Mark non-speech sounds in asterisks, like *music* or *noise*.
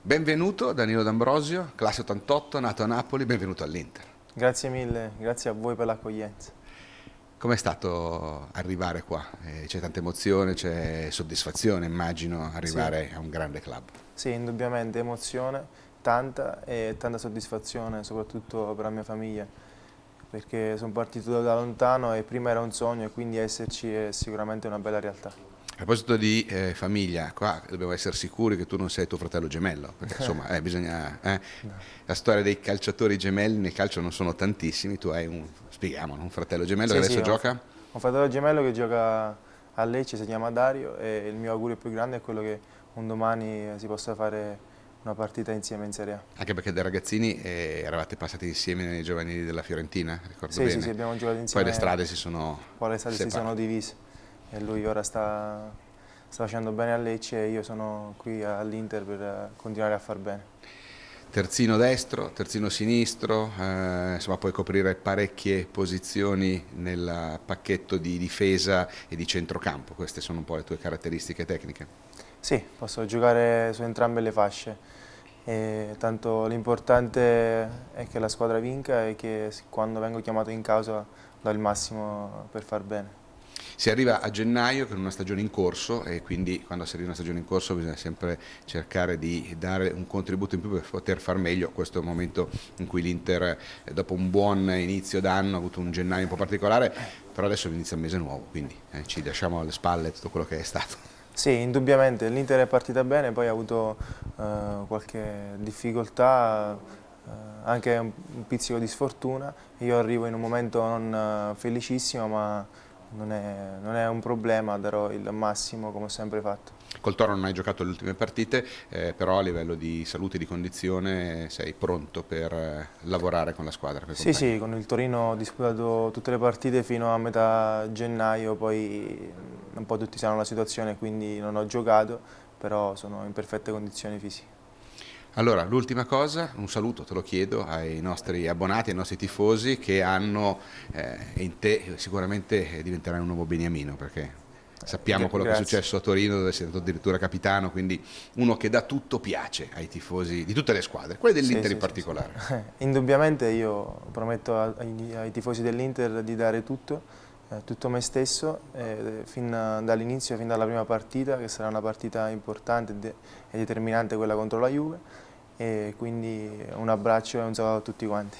Benvenuto Danilo D'Ambrosio, classe 88, nato a Napoli, benvenuto all'Inter. Grazie mille, grazie a voi per l'accoglienza. Com'è stato arrivare qua? Eh, c'è tanta emozione, c'è soddisfazione, immagino, arrivare sì. a un grande club. Sì, indubbiamente, emozione, tanta e tanta soddisfazione, soprattutto per la mia famiglia, perché sono partito da lontano e prima era un sogno e quindi esserci è sicuramente una bella realtà. A proposito di eh, famiglia, qua dobbiamo essere sicuri che tu non sei tuo fratello gemello, perché *laughs* insomma eh, bisogna... Eh, La storia dei calciatori gemelli nel calcio non sono tantissimi, tu hai un, spieghiamolo, un fratello gemello sì, che adesso sì, gioca? Un, fratello gemello che gioca a Lecce, si chiama Dario e il mio augurio più grande è quello che un domani eh, si possa fare una partita insieme in Serie A. Anche perché da ragazzini eh, eravate passati insieme nei giovanili della Fiorentina, ricordo sì, bene? Sì, sì, abbiamo giocato insieme. Poi le strade si sono... Poi le strade si sono divise e lui ora sta, sta facendo bene a Lecce e io sono qui all'Inter per eh, continuare a far bene terzino destro, terzino sinistro, eh, insomma puoi coprire parecchie posizioni nel pacchetto di difesa e di centrocampo, queste sono un po' le tue caratteristiche tecniche. Sì, posso giocare su entrambe le fasce, e tanto l'importante è che la squadra vinca e che quando vengo chiamato in causa do il massimo per far bene. Si arriva a gennaio con una stagione in corso e quindi quando si arriva a una stagione in corso bisogna sempre cercare di dare un contributo in più per poter far meglio. Questo è un momento in cui l'Inter eh, dopo un buon inizio d'anno ha avuto un gennaio un po' particolare, però adesso inizia il mese nuovo, quindi eh, ci lasciamo alle spalle tutto quello che è stato. Sì, indubbiamente, l'Inter è partita bene, poi ha avuto eh, qualche difficoltà, eh, anche un, pizzico di sfortuna. Io arrivo in un momento non eh, felicissimo, ma non è, non è, un problema, darò il massimo come ho sempre fatto. Col Toro non hai giocato le ultime partite, eh, però a livello di salute e di condizione sei pronto per eh, lavorare con la squadra? Con sì, sì, con il Torino ho disputato tutte le partite fino a metà gennaio, poi mm, un po' tutti sanno la situazione, quindi non ho giocato, però sono in perfette condizioni fisiche. Allora, l'ultima cosa, un saluto, te lo chiedo, ai nostri abbonati, ai nostri tifosi che hanno eh, in te sicuramente eh, diventeranno un nuovo Beniamino perché sappiamo eh, quello Grazie. che è successo a Torino dove sei stato addirittura capitano, quindi uno che da tutto piace ai tifosi di tutte le squadre, quelle dell'Inter sì, in sì, particolare. Sì, *laughs* Indubbiamente io prometto ai, ai tifosi dell'Inter di dare tutto eh, tutto me stesso eh, fin dall'inizio, fin dalla prima partita, che sarà una partita importante e determinante quella contro la Juve. E quindi un abbraccio e un saluto a tutti quanti.